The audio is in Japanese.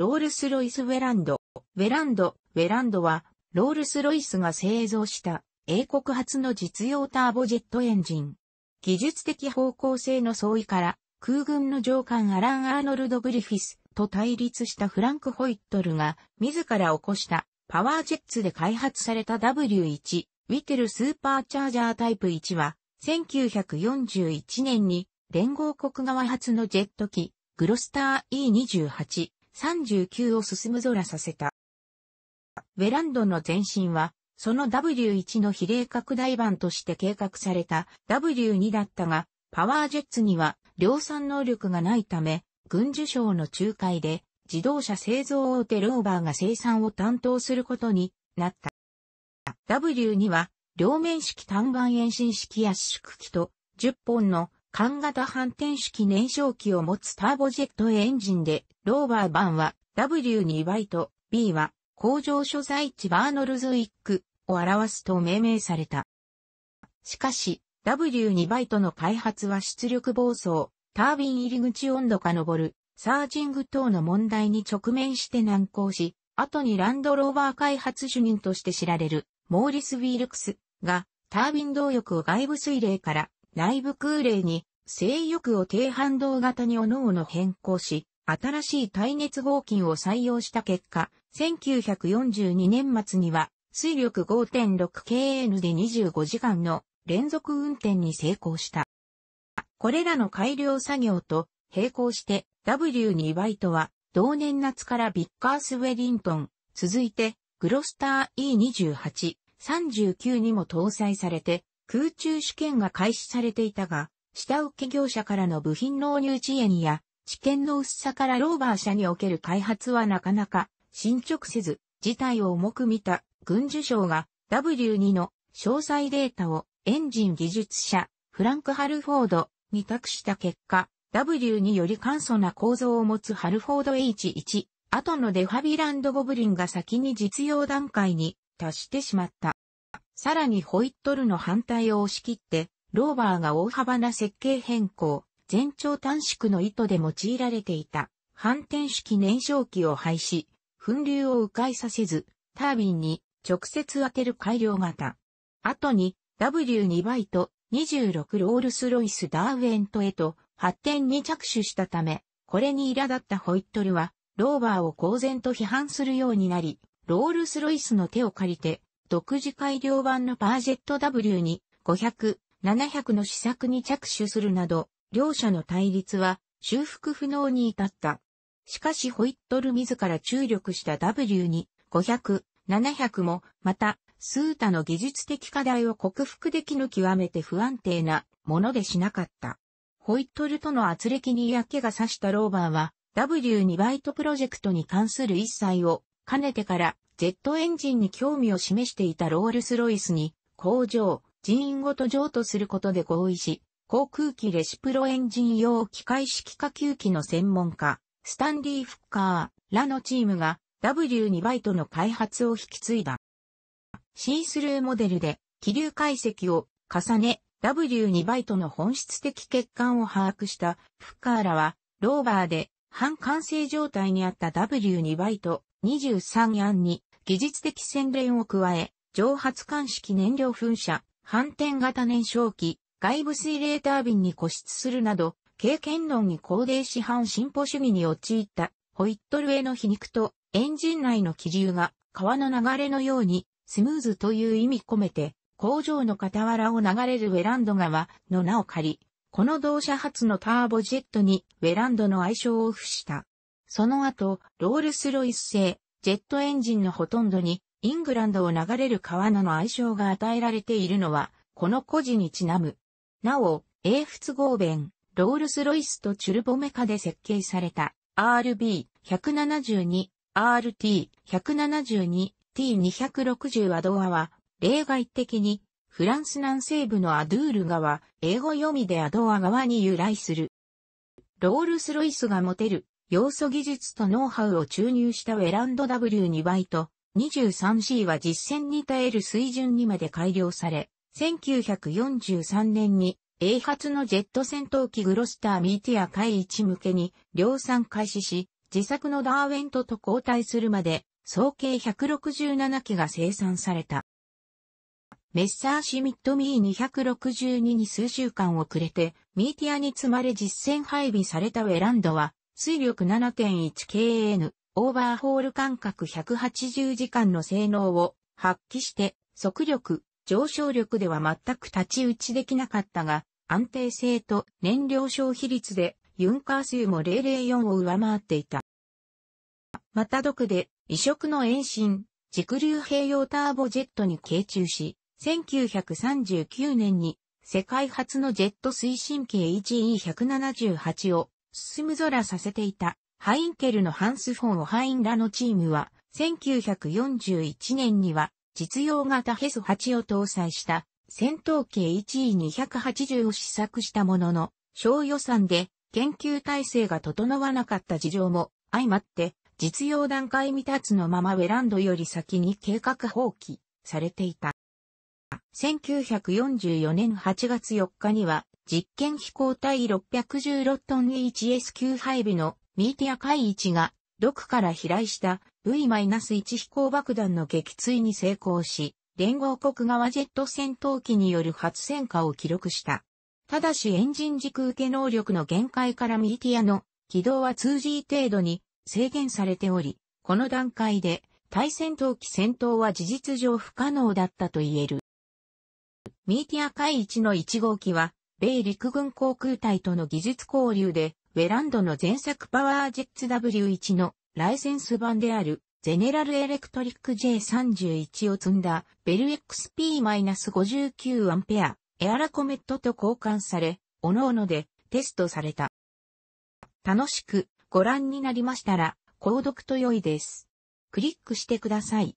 ロールスロイス・ウェランド。ウェランド、ウェランドは、ロールスロイスが製造した英国初の実用ターボジェットエンジン。技術的方向性の相違から、空軍の上官アラン・アーノルド・グリフィスと対立したフランク・ホイットルが、自ら起こしたパワージェッツで開発された W1、ウィテルスーパーチャージャータイプ1は、1941年に連合国側初のジェット機、グロスター E28 39を進む空させた。ウェランドの前身は、その W1 の比例拡大版として計画された W2 だったが、パワージェッツには量産能力がないため、軍需省の仲介で自動車製造大手ローバーが生産を担当することになった。W2 は両面式単板延伸式圧縮機と10本の缶型反転式燃焼機を持つターボジェットエンジンで、ローバー版は W2 バイト、B は工場所在地バーノルズウィックを表すと命名された。しかし、W2 バイトの開発は出力暴走、タービン入り口温度が上る、サージング等の問題に直面して難航し、後にランドローバー開発主任として知られる、モーリス・ウィルクスが、タービン動力を外部水冷から内部空冷に、性欲を低反動型におのおの変更し、新しい耐熱合金を採用した結果、1942年末には、水力 5.6kN で25時間の連続運転に成功した。これらの改良作業と並行して W2 バイトは同年夏からビッカースウェリントン、続いてグロスター E28、39にも搭載されて空中試験が開始されていたが、下請け業者からの部品納入遅延や、知見の薄さからローバー社における開発はなかなか進捗せず、事態を重く見た軍需省が W2 の詳細データをエンジン技術者フランク・ハルフォードに託した結果、W2 より簡素な構造を持つハルフォード H1、後のデファビランドゴブリンが先に実用段階に達してしまった。さらにホイットルの反対を押し切って、ローバーが大幅な設計変更、全長短縮の意図で用いられていた、反転式燃焼器を廃止、噴流を迂回させず、タービンに直接当てる改良型。後に W2 倍と26ロールスロイスダーウェントへと発展に着手したため、これに苛立ったホイットルは、ローバーを公然と批判するようになり、ロールスロイスの手を借りて、独自改良版のパージェット W に500、700の試作に着手するなど、両者の対立は修復不能に至った。しかしホイットル自ら注力した W に500、700も、また、スータの技術的課題を克服できぬ極めて不安定なものでしなかった。ホイットルとの圧力に嫌気がさしたローバーは、W2 バイトプロジェクトに関する一切を、兼ねてからジェットエンジンに興味を示していたロールスロイスに、工場、人員ごと譲渡することで合意し、航空機レシプロエンジン用機械式下級機の専門家、スタンリー・フッカーらのチームが W2 バイトの開発を引き継いだ。シースルーモデルで気流解析を重ね W2 バイトの本質的欠陥を把握したフッカーらはローバーで半完成状態にあった W2 バイト23案に技術的洗練を加え、蒸発管式燃料噴射、反転型燃焼器、外部水冷タービンに固執するなど、経験論に高齢市販進歩主義に陥ったホイットルへの皮肉とエンジン内の気流が川の流れのようにスムーズという意味込めて工場の傍らを流れるウェランド川の名を借り、この同社発のターボジェットにウェランドの愛称を付した。その後、ロールスロイス製ジェットエンジンのほとんどに、イングランドを流れる川名の愛称が与えられているのは、この故事にちなむ。なお、英仏合弁、ロールス・ロイスとチュルボメカで設計された RB172、RT172、T260 アドアは、例外的に、フランス南西部のアドゥール川、英語読みでアドア川に由来する。ロールス・ロイスが持てる要素技術とノウハウを注入したウェランド W2 倍と 23C は実践に耐える水準にまで改良され、1943年に A 発のジェット戦闘機グロスターミーティア海一向けに量産開始し、自作のダーウェントと交代するまで、総計167機が生産された。メッサーシミットミー262に数週間遅れて、ミーティアに積まれ実戦配備されたウェランドは、推力 7.1kN、オーバーホール間隔180時間の性能を発揮して、速力、上昇力では全く立ち打ちできなかったが、安定性と燃料消費率でユンカー数も004を上回っていた。また毒で異色の延伸、軸流併用ターボジェットに傾注し、1939年に世界初のジェット推進系 HE178 を進む空させていた、ハインケルのハンス・フォン・オハインらのチームは、1941年には、実用型ヘス8を搭載した、戦闘機 HE280 を試作したものの、小予算で、研究体制が整わなかった事情も、相まって、実用段階未達のままウェランドより先に計画放棄されていた。1944年8月4日には実験飛行体616トン HSQ 配備のミーティア海一が、毒から飛来した V-1 飛行爆弾の撃墜に成功し、連合国側ジェット戦闘機による初戦果を記録した。ただしエンジン軸受け能力の限界からミーティアの軌道は 2G 程度に制限されており、この段階で対戦闘機戦闘は事実上不可能だったと言える。ミーティア海一の1号機は米陸軍航空隊との技術交流で、ウェランドの前作パワージェッツ W1 のライセンス版である、ゼネラルエレクトリック J31 を積んだ、ベル XP-59 アンペア、エアラコメットと交換され、各々でテストされた。楽しくご覧になりましたら、購読と良いです。クリックしてください。